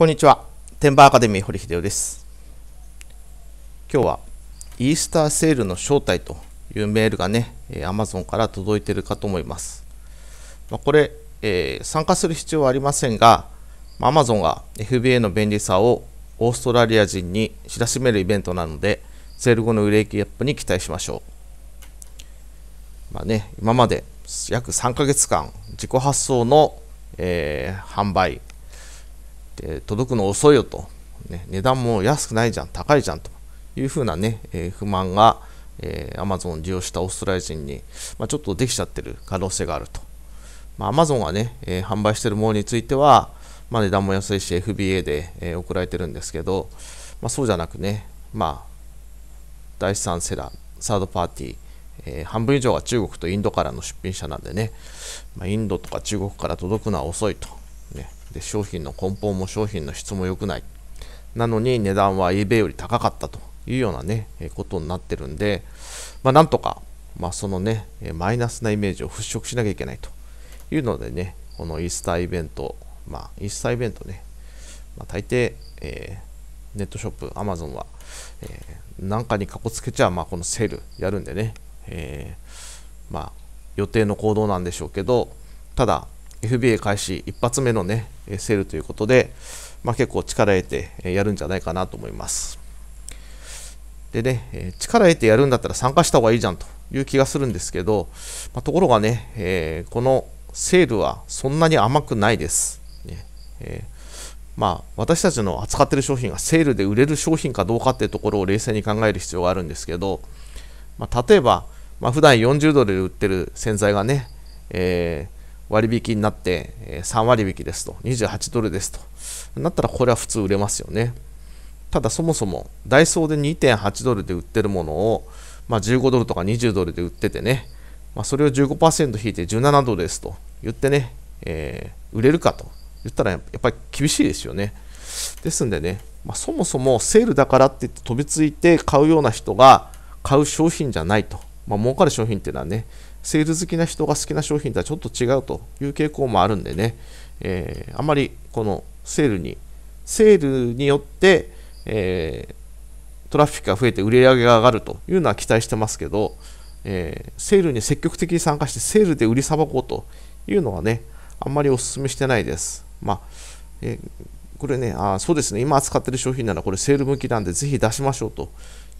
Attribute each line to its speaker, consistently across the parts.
Speaker 1: こんにちは。天馬アカデミー堀秀夫です。今日はイースターセールの招待というメールがね、Amazon から届いてるかと思います。まこれ、えー、参加する必要はありませんが、Amazon が FBA の便利さをオーストラリア人に知らしめるイベントなので、セール後の売れ行きアップに期待しましょう。まあね、今まで約3ヶ月間、自己発送の、えー、販売、え届くの遅いよと、ね、値段も安くないじゃん、高いじゃんというふうなね、え不満が、えー、Amazon 利用したオーストラリア人に、まあ、ちょっとできちゃってる可能性があると。まあ、Amazon がね、えー、販売しているものについては、まあ、値段も安いし FBA で、えー、送られてるんですけど、まあ、そうじゃなくね、まあ、第三セラー、サードパーティー、えー、半分以上が中国とインドからの出品者なんでね、まあ、インドとか中国から届くのは遅いとね、で商品の梱包も商品の質も良くないなのに値段は eBay より高かったというようなね、えことになってるんで、まあ、なんとか、まあ、そのね、マイナスなイメージを払拭しなきゃいけないというのでね、このイースターイベント、まあ、イースターイベントね、まあ、大抵、えー、ネットショップ、Amazon は、えー、なんかにかこつけちゃ、まあ、このセールやるんでね、えー、まあ、予定の行動なんでしょうけど、ただ、FBA 開始一発目のね、セールということで、まあ、結構力得てやるんじゃないかなと思います。でね、力得てやるんだったら参加した方がいいじゃんという気がするんですけど、まあ、ところがね、えー、このセールはそんなに甘くないです。ねえーまあ、私たちの扱っている商品がセールで売れる商品かどうかっていうところを冷静に考える必要があるんですけど、まあ、例えば、まあ、普段40ドルで売ってる洗剤がね、えー割引になって、え3割引ですと、28ドルですと、なったらこれは普通売れますよね。ただそもそもダイソーで2.8ドルで売ってるものを、まあ、15ドルとか20ドルで売っててね、まあ、それを15%引いて17ドルですと言ってね、えー、売れるかと言ったらやっぱり厳しいですよね。ですんでね、まあ、そもそもセールだからって言って飛びついて買うような人が買う商品じゃないと、まあ儲かる商品っていうのはね、セール好きな人が好きな商品とはちょっと違うという傾向もあるんでね、えー、あまりこのセールに、セールによって、えー、トラフィックが増えて売り上げが上がるというのは期待してますけど、えー、セールに積極的に参加してセールで売りさばこうというのはね、あんまりお勧めしてないです。まあ、えこれね、あそうですね、今扱ってる商品ならこれセール向きなんでぜひ出しましょうと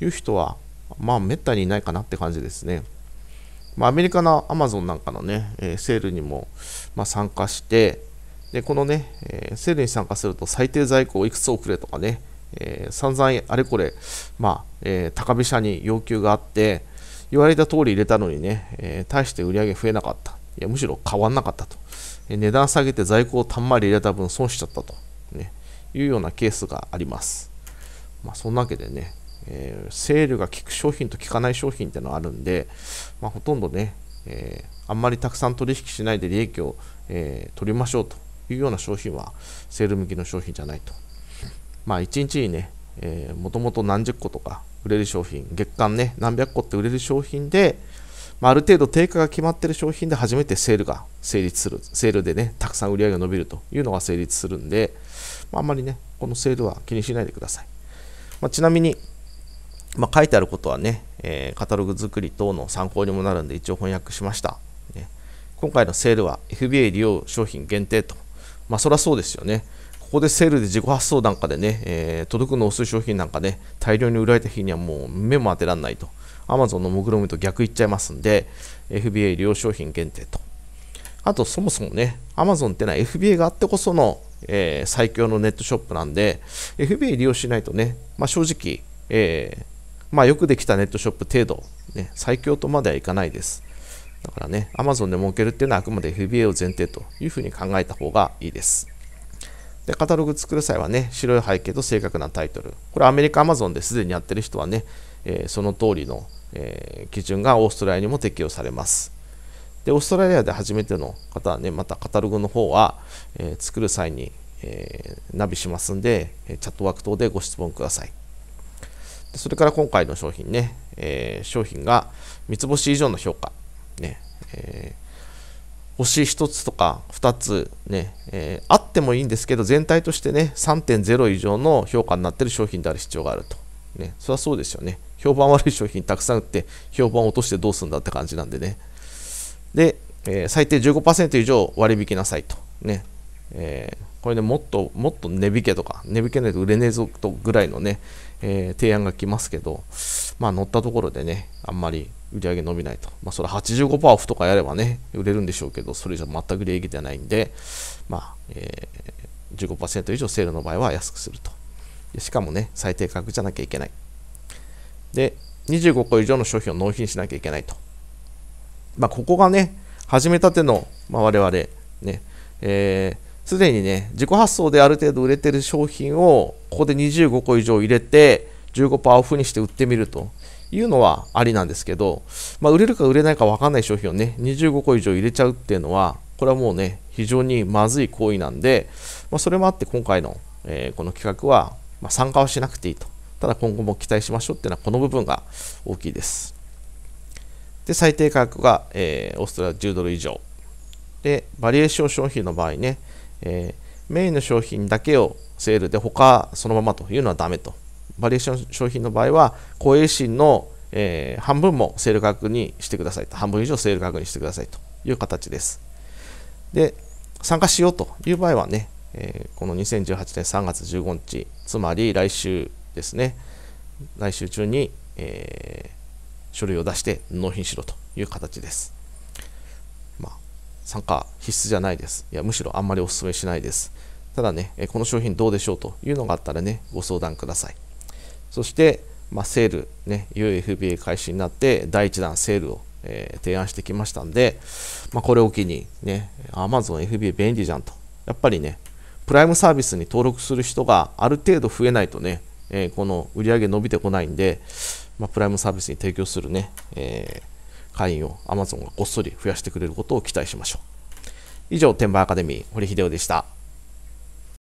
Speaker 1: いう人は、まあ、めったにいないかなって感じですね。まあ、アメリカのアマゾンなんかのね、えー、セールにも、まあ、参加して、で、このね、えー、セールに参加すると最低在庫をいくつ送れとかね、えー、散々あれこれ、まあ、えー、高飛車に要求があって、言われた通り入れたのにね、えー、大して売り上げ増えなかった。いや、むしろ変わんなかったと。えー、値段下げて在庫をたんまり入れた分損しちゃったと、ね、いうようなケースがあります。まあ、そんなわけでね、えー、セールが効く商品と効かない商品っていうのはあるんで、まあ、ほとんどね、えー、あんまりたくさん取引しないで利益を、えー、取りましょうというような商品はセール向きの商品じゃないと。まあ、1日にね、えもともと何十個とか売れる商品、月間ね、何百個って売れる商品で、まあ、ある程度定価が決まってる商品で初めてセールが成立する。セールでね、たくさん売り上げが伸びるというのが成立するんで、まあ、あんまりね、このセールは気にしないでください。まあ、ちなみに、まあ、書いてあることはね、えー、カタログ作り等の参考にもなるんで一応翻訳しました。ね、今回のセールは FBA 利用商品限定と。まあ、そりゃそうですよね。ここでセールで自己発送なんかでね、えー、届くの遅い商品なんかね、大量に売られた日にはもう目も当てらんないと。Amazon の目論見みと逆いっちゃいますんで、FBA 利用商品限定と。あと、そもそもね、Amazon ってのは FBA があってこその、えー、最強のネットショップなんで、FBA 利用しないとね、まあ、正直、えーまあ、よくできたネットショップ程度、ね、最強とまではいかないです。だからね、Amazon で儲けるっていうのはあくまで FBA を前提というふうに考えた方がいいです。で、カタログ作る際はね、白い背景と正確なタイトル。これアメリカ Amazon ですでにやってる人はね、えー、その通りの、えー、基準がオーストラリアにも適用されます。で、オーストラリアで初めての方はね、またカタログの方は、えー、作る際に、えナビしますんで、チャットワーク等でご質問ください。それから今回の商品ね、えー、商品が三つ星以上の評価、ねえー、星1つとか2つね、えー、あってもいいんですけど、全体としてね、3.0以上の評価になっている商品である必要があると。ね、それはそうですよね。評判悪い商品たくさん売って、評判落としてどうするんだって感じなんでね。で、えー、最低15%以上割引なさいと。ね、えーこれでもっともっと値引けとか、値引けないと売れねえぞとぐらいのね、えー、提案が来ますけど、まあ乗ったところでね、あんまり売り上げ伸びないと。まあそれ85%オフとかやればね、売れるんでしょうけど、それじゃ全く利益ではないんで、まあ、えー、15%以上セールの場合は安くすると。でしかもね、最低価格じゃなきゃいけない。で、25個以上の商品を納品しなきゃいけないと。まあここがね、始めたての、まあ、我々、ね、えーすでにね、自己発送である程度売れてる商品を、ここで25個以上入れて、15%オフにして売ってみるというのはありなんですけど、まあ、売れるか売れないか分かんない商品をね、25個以上入れちゃうっていうのは、これはもうね、非常にまずい行為なんで、まあ、それもあって今回の、えー、この企画は、まあ、参加はしなくていいと。ただ今後も期待しましょうっていうのはこの部分が大きいです。で、最低価格が、えー、オーストラリア10ドル以上。で、バリエーション商品の場合ね、えー、メインの商品だけをセールで他そのままというのはダメと。バリエーション商品の場合は、公営心の、えー、半分もセール価格にしてくださいと。半分以上セール価格にしてくださいという形です。で、参加しようという場合はね、えー、この2018年3月15日、つまり来週ですね、来週中に、えー、書類を出して納品しろという形です。参加必須じゃないです。いや、むしろあんまりお勧めしないです。ただね、この商品どうでしょうというのがあったらね、ご相談ください。そして、まあ、セール、ね、UFBA 開始になって、第1弾セールを、えー、提案してきましたんで、まあ、これを機に、ね、Amazon FBA 便利じゃんと。やっぱりね、プライムサービスに登録する人がある程度増えないとね、えー、この売り上げ伸びてこないんで、まあ、プライムサービスに提供するね、えー会員をアマゾンがこっそり増やしてくれることを期待しましょう。以上、天馬アカデミー、堀秀夫でした。